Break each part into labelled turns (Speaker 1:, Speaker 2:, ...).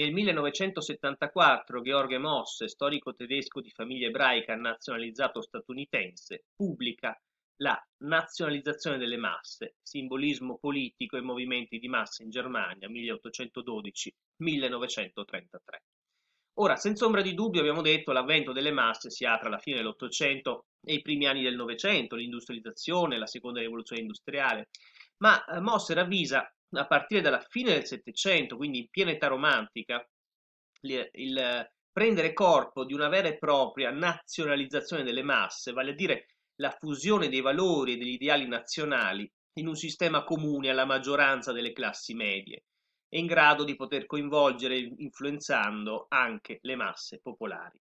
Speaker 1: Nel 1974 George Moss, storico tedesco di famiglia ebraica nazionalizzato statunitense, pubblica la nazionalizzazione delle masse, simbolismo politico e movimenti di massa in Germania 1812-1933. Ora, senza ombra di dubbio, abbiamo detto, l'avvento delle masse si apre alla fine dell'Ottocento e i primi anni del Novecento, l'industrializzazione, la seconda rivoluzione industriale, ma eh, Moss ravvisa a partire dalla fine del Settecento, quindi in piena età romantica, il, il prendere corpo di una vera e propria nazionalizzazione delle masse, vale a dire la fusione dei valori e degli ideali nazionali in un sistema comune alla maggioranza delle classi medie e in grado di poter coinvolgere influenzando anche le masse popolari.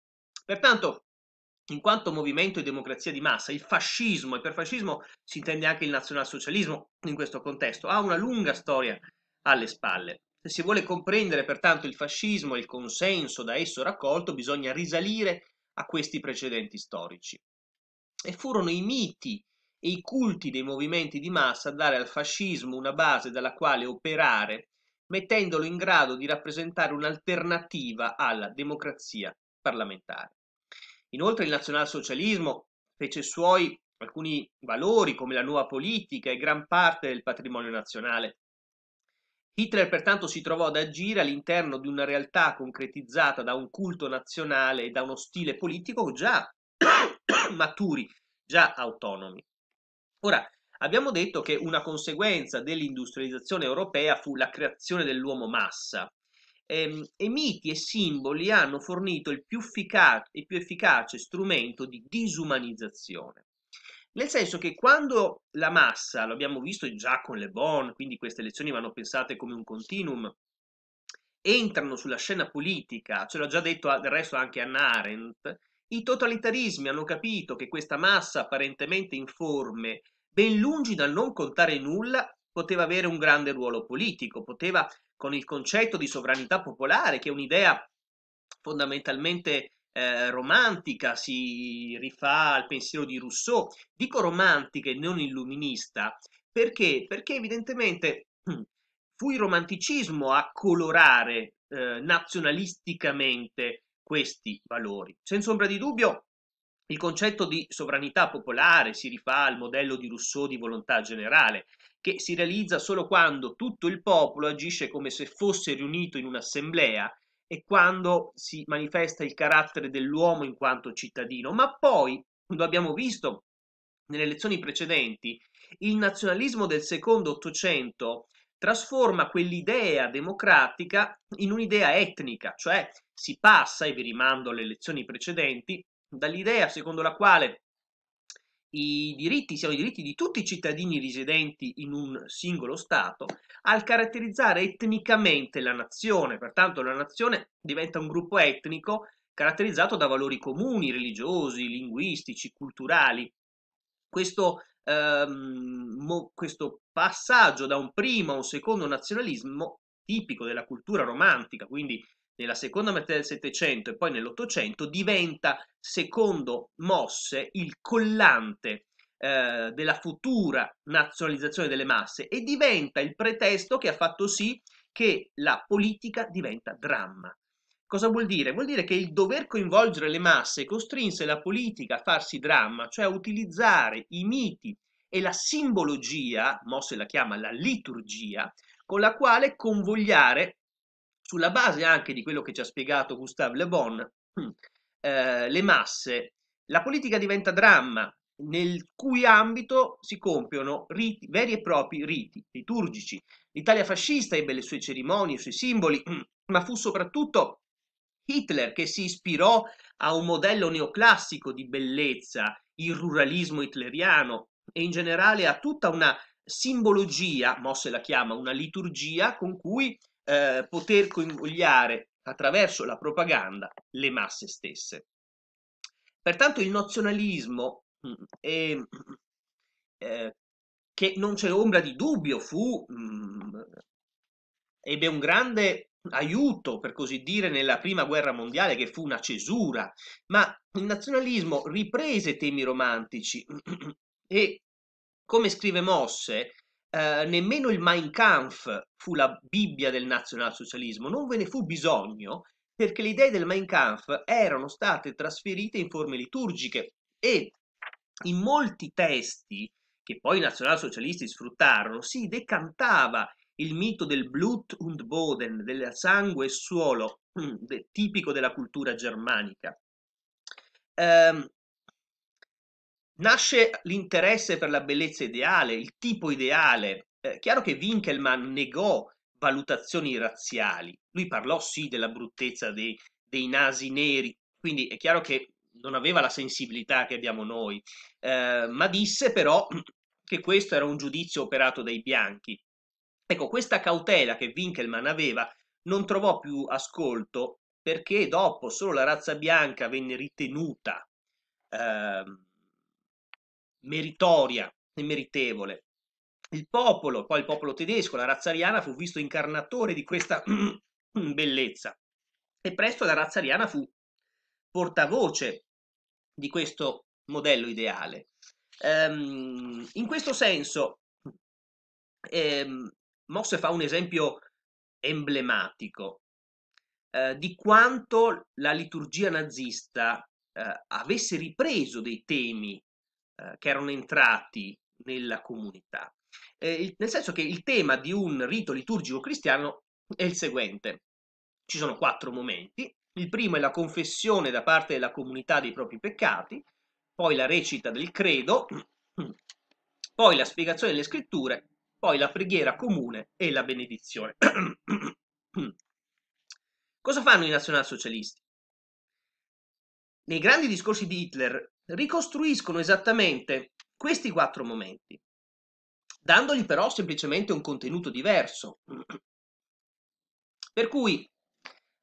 Speaker 1: Pertanto in quanto movimento e democrazia di massa, il fascismo, e per fascismo si intende anche il nazionalsocialismo in questo contesto, ha una lunga storia alle spalle. Se si vuole comprendere pertanto il fascismo e il consenso da esso raccolto, bisogna risalire a questi precedenti storici. E furono i miti e i culti dei movimenti di massa a dare al fascismo una base dalla quale operare, mettendolo in grado di rappresentare un'alternativa alla democrazia parlamentare. Inoltre il nazionalsocialismo fece suoi alcuni valori come la nuova politica e gran parte del patrimonio nazionale. Hitler pertanto si trovò ad agire all'interno di una realtà concretizzata da un culto nazionale e da uno stile politico già maturi, già autonomi. Ora, abbiamo detto che una conseguenza dell'industrializzazione europea fu la creazione dell'uomo massa, ehm, e miti e simboli hanno fornito il più, fica- il più efficace strumento di disumanizzazione. Nel senso che quando la massa, lo abbiamo visto già con Le Bon, quindi queste lezioni vanno pensate come un continuum, entrano sulla scena politica, ce l'ha già detto del resto anche Anna Arendt, i totalitarismi hanno capito che questa massa apparentemente informe, ben lungi dal non contare nulla, poteva avere un grande ruolo politico, poteva con il concetto di sovranità popolare, che è un'idea fondamentalmente eh, romantica, si rifà al pensiero di Rousseau. Dico romantica e non illuminista perché? Perché evidentemente fu il romanticismo a colorare eh, nazionalisticamente questi valori. Senza ombra di dubbio, il concetto di sovranità popolare si rifà al modello di Rousseau di volontà generale, che si realizza solo quando tutto il popolo agisce come se fosse riunito in un'assemblea e quando si manifesta il carattere dell'uomo in quanto cittadino. Ma poi, lo abbiamo visto nelle lezioni precedenti, il nazionalismo del secondo Ottocento trasforma quell'idea democratica in un'idea etnica, cioè si passa, e vi rimando alle lezioni precedenti, dall'idea secondo la quale i diritti siano i diritti di tutti i cittadini residenti in un singolo Stato al caratterizzare etnicamente la nazione. Pertanto la nazione diventa un gruppo etnico caratterizzato da valori comuni, religiosi, linguistici, culturali. Questo, ehm, mo, questo passaggio da un primo a un secondo nazionalismo tipico della cultura romantica, quindi nella seconda metà del Settecento e poi nell'Ottocento, diventa, secondo Mosse, il collante eh, della futura nazionalizzazione delle masse e diventa il pretesto che ha fatto sì che la politica diventa dramma. Cosa vuol dire? Vuol dire che il dover coinvolgere le masse costrinse la politica a farsi dramma, cioè a utilizzare i miti e la simbologia, Mosse la chiama la liturgia, con la quale convogliare sulla base anche di quello che ci ha spiegato Gustave Le Bon, hmm, eh, le masse, la politica diventa dramma nel cui ambito si compiono riti, veri e propri riti liturgici. L'Italia fascista ebbe le sue cerimonie, i suoi simboli, hmm, ma fu soprattutto Hitler che si ispirò a un modello neoclassico di bellezza, il ruralismo hitleriano e in generale a tutta una simbologia, Mosse la chiama una liturgia, con cui eh, poter coinvogliare attraverso la propaganda le masse stesse. Pertanto il nazionalismo, mm, è, eh, che non c'è ombra di dubbio, fu, mh, mm, ebbe un grande aiuto, per così dire, nella prima guerra mondiale, che fu una cesura, ma il nazionalismo riprese temi romantici e, come scrive Mosse, eh, nemmeno il Mein Kampf fu la Bibbia del nazionalsocialismo, non ve ne fu bisogno perché le idee del Mein Kampf erano state trasferite in forme liturgiche e in molti testi che poi i nazionalsocialisti sfruttarono si decantava il mito del Blut und Boden, del sangue e suolo, mm, tipico della cultura germanica. Um, Nasce l'interesse per la bellezza ideale, il tipo ideale. È eh, chiaro che Winkelmann negò valutazioni razziali. Lui parlò sì della bruttezza dei, dei nasi neri, quindi è chiaro che non aveva la sensibilità che abbiamo noi, eh, ma disse però che questo era un giudizio operato dai bianchi. Ecco, questa cautela che Winkelmann aveva non trovò più ascolto perché dopo solo la razza bianca venne ritenuta eh, meritoria e meritevole. Il popolo, poi il popolo tedesco, la razza ariana, fu visto incarnatore di questa bellezza e presto la razza ariana fu portavoce di questo modello ideale. Ehm, in questo senso, ehm, Mosse fa un esempio emblematico eh, di quanto la liturgia nazista eh, avesse ripreso dei temi eh, che erano entrati nella comunità. Eh, il, nel senso che il tema di un rito liturgico cristiano è il seguente. Ci sono quattro momenti. Il primo è la confessione da parte della comunità dei propri peccati, poi la recita del credo, poi la spiegazione delle scritture, poi la preghiera comune e la benedizione. Cosa fanno i nazionalsocialisti? Nei grandi discorsi di Hitler ricostruiscono esattamente questi quattro momenti, dandogli però semplicemente un contenuto diverso. Per cui,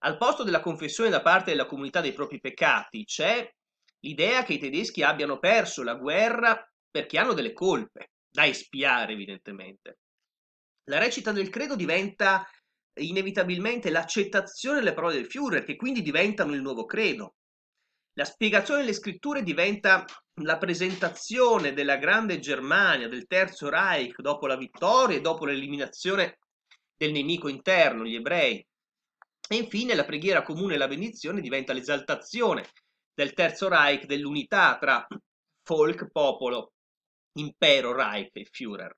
Speaker 1: al posto della confessione da parte della comunità dei propri peccati, c'è l'idea che i tedeschi abbiano perso la guerra perché hanno delle colpe, da espiare evidentemente. La recita del credo diventa inevitabilmente l'accettazione delle parole del Führer, che quindi diventano il nuovo credo. La spiegazione delle scritture diventa la presentazione della grande Germania, del Terzo Reich, dopo la vittoria e dopo l'eliminazione del nemico interno, gli ebrei. E infine la preghiera comune e la benedizione diventa l'esaltazione del Terzo Reich, dell'unità tra folk, popolo, impero, Reich e Führer. Eh,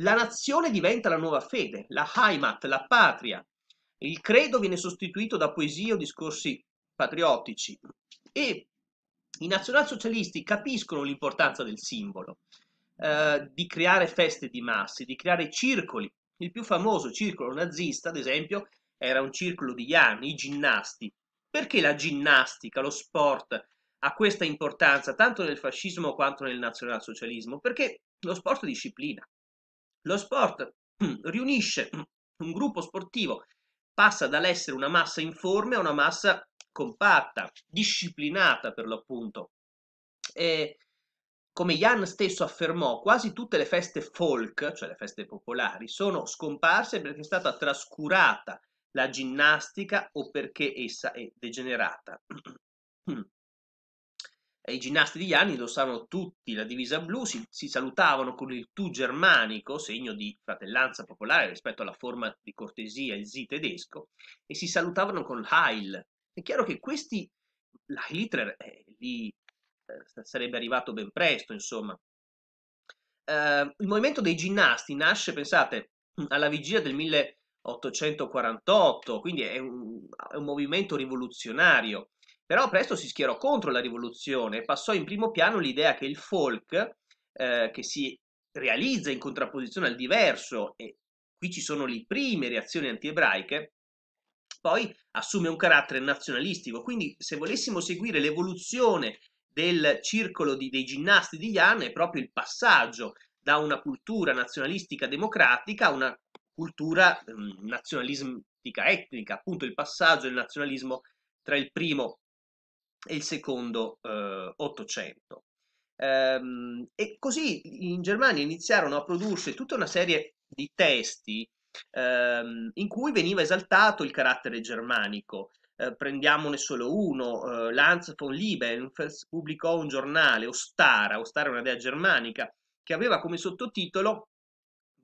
Speaker 1: la nazione diventa la nuova fede, la Heimat, la patria. Il credo viene sostituito da poesie o discorsi patriottici e i nazionalsocialisti capiscono l'importanza del simbolo, eh, di creare feste di massi, di creare circoli. Il più famoso circolo nazista, ad esempio, era un circolo di Jan, i ginnasti. Perché la ginnastica, lo sport, ha questa importanza tanto nel fascismo quanto nel nazionalsocialismo? Perché lo sport è disciplina. Lo sport mm, riunisce mm, un gruppo sportivo, passa dall'essere una massa informe a una massa compatta, disciplinata per l'appunto. E, come Jan stesso affermò, quasi tutte le feste folk, cioè le feste popolari, sono scomparse perché è stata trascurata la ginnastica o perché essa è degenerata. I ginnasti di Jan indossavano tutti la divisa blu, si, si, salutavano con il tu germanico, segno di fratellanza popolare rispetto alla forma di cortesia, il zi tedesco, e si salutavano con l'Heil, è chiaro che questi, la Hitler eh, lì eh, sarebbe arrivato ben presto, insomma. Eh, il movimento dei ginnasti nasce, pensate, alla vigilia del 1848, quindi è un, è un movimento rivoluzionario. Però presto si schierò contro la rivoluzione e passò in primo piano l'idea che il folk, eh, che si realizza in contrapposizione al diverso, e qui ci sono le prime reazioni anti-ebraiche, poi assume un carattere nazionalistico. Quindi se volessimo seguire l'evoluzione del circolo di, dei ginnasti di Jan è proprio il passaggio da una cultura nazionalistica democratica a una cultura mh, ehm, nazionalistica etnica, appunto il passaggio del nazionalismo tra il primo e il secondo eh, Ottocento. Ehm, e così in Germania iniziarono a prodursi tutta una serie di testi ehm, in cui veniva esaltato il carattere germanico. Eh, prendiamone solo uno, eh, Lanz von Liebenfels pubblicò un giornale, Ostara, Ostara è una dea germanica, che aveva come sottotitolo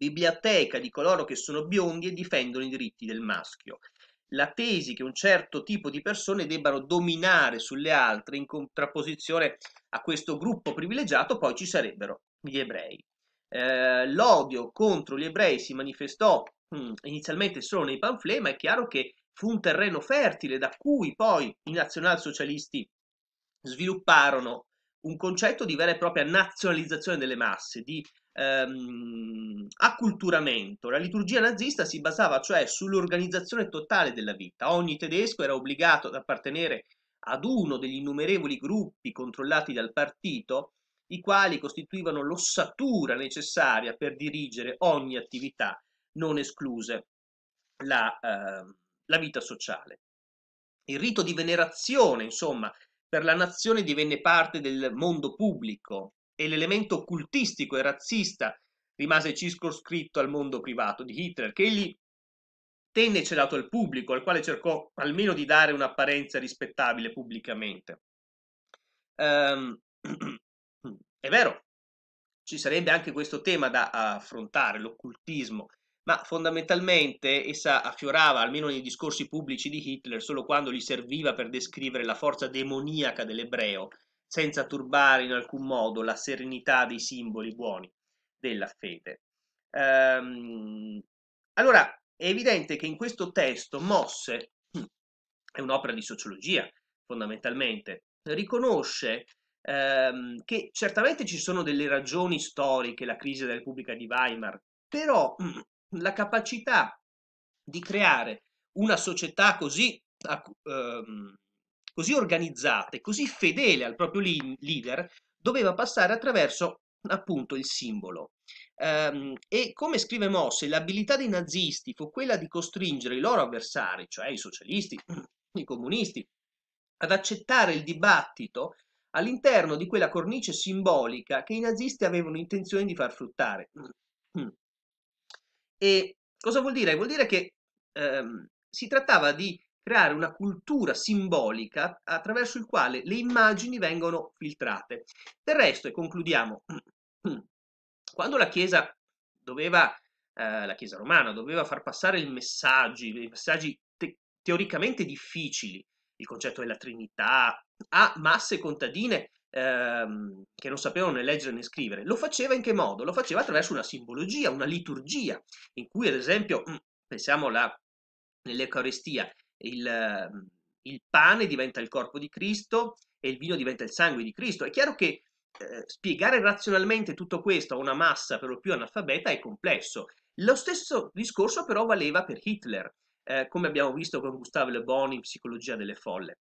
Speaker 1: Biblioteca di coloro che sono biondi e difendono i diritti del maschio. La tesi che un certo tipo di persone debbano dominare sulle altre in contrapposizione a questo gruppo privilegiato, poi ci sarebbero gli ebrei. Eh, l'odio contro gli ebrei si manifestò Mm, inizialmente solo nei pamphlet, ma è chiaro che fu un terreno fertile da cui poi i nazionalsocialisti svilupparono un concetto di vera e propria nazionalizzazione delle masse, di ehm, acculturamento. La liturgia nazista si basava cioè sull'organizzazione totale della vita. Ogni tedesco era obbligato ad appartenere ad uno degli innumerevoli gruppi controllati dal partito, i quali costituivano l'ossatura necessaria per dirigere ogni attività non escluse la, eh, la vita sociale. Il rito di venerazione, insomma, per la nazione divenne parte del mondo pubblico e l'elemento occultistico e razzista rimase circoscritto al mondo privato di Hitler, che egli tenne celato al pubblico, al quale cercò almeno di dare un'apparenza rispettabile pubblicamente. Um, è vero, ci sarebbe anche questo tema da affrontare, l'occultismo, ma fondamentalmente essa affiorava, almeno nei discorsi pubblici di Hitler, solo quando gli serviva per descrivere la forza demoniaca dell'ebreo, senza turbare in alcun modo la serenità dei simboli buoni della fede. Ehm, allora, è evidente che in questo testo Mosse, è un'opera di sociologia fondamentalmente, riconosce ehm, che certamente ci sono delle ragioni storiche, la crisi della Repubblica di Weimar, però la capacità di creare una società così, ehm, così organizzata e così fedele al proprio leader doveva passare attraverso appunto il simbolo. Um, e come scrive Mosse, l'abilità dei nazisti fu quella di costringere i loro avversari, cioè i socialisti, i comunisti, ad accettare il dibattito all'interno di quella cornice simbolica che i nazisti avevano intenzione di far fruttare. Mm. E cosa vuol dire? Vuol dire che ehm, si trattava di creare una cultura simbolica attraverso il quale le immagini vengono filtrate. Del resto, e concludiamo, quando la Chiesa doveva, eh, la Chiesa romana doveva far passare i messaggi, messaggi te teoricamente difficili, il concetto della Trinità, a masse contadine ehm, che non sapevano né leggere né scrivere. Lo faceva in che modo? Lo faceva attraverso una simbologia, una liturgia, in cui ad esempio, mm, pensiamo alla, nell'Eucaristia, il, ehm, il pane diventa il corpo di Cristo e il vino diventa il sangue di Cristo. È chiaro che eh, spiegare razionalmente tutto questo a una massa per lo più analfabeta è complesso. Lo stesso discorso però valeva per Hitler, eh, come abbiamo visto con Gustave Le Bon in Psicologia delle folle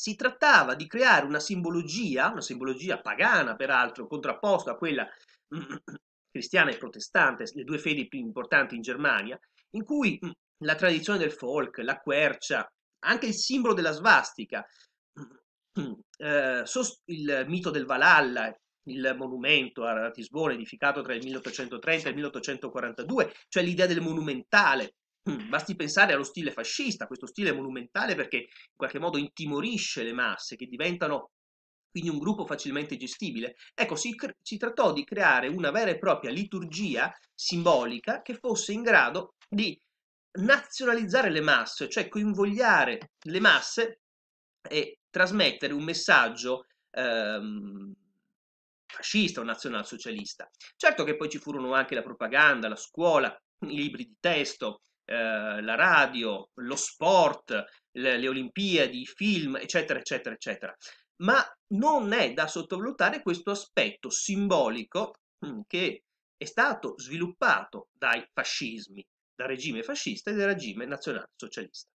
Speaker 1: si trattava di creare una simbologia, una simbologia pagana peraltro, contrapposta a quella cristiana e protestante, le due fedi più importanti in Germania, in cui mm, la tradizione del folk, la quercia, anche il simbolo della svastica, mm, eh, il mito del Valhalla, il monumento a Ratisbona edificato tra il 1830 e il 1842, cioè l'idea del monumentale, Mm, basti pensare allo stile fascista, questo stile monumentale perché in qualche modo intimorisce le masse che diventano quindi un gruppo facilmente gestibile. Ecco, si, si, trattò di creare una vera e propria liturgia simbolica che fosse in grado di nazionalizzare le masse, cioè coinvogliare le masse e trasmettere un messaggio ehm, fascista o nazionalsocialista. Certo che poi ci furono anche la propaganda, la scuola, i libri di testo, eh, la radio, lo sport, le, le Olimpiadi, i film, eccetera, eccetera, eccetera. Ma non è da sottovalutare questo aspetto simbolico mm, che è stato sviluppato dai fascismi, dal regime fascista e dal regime nazionalsocialista.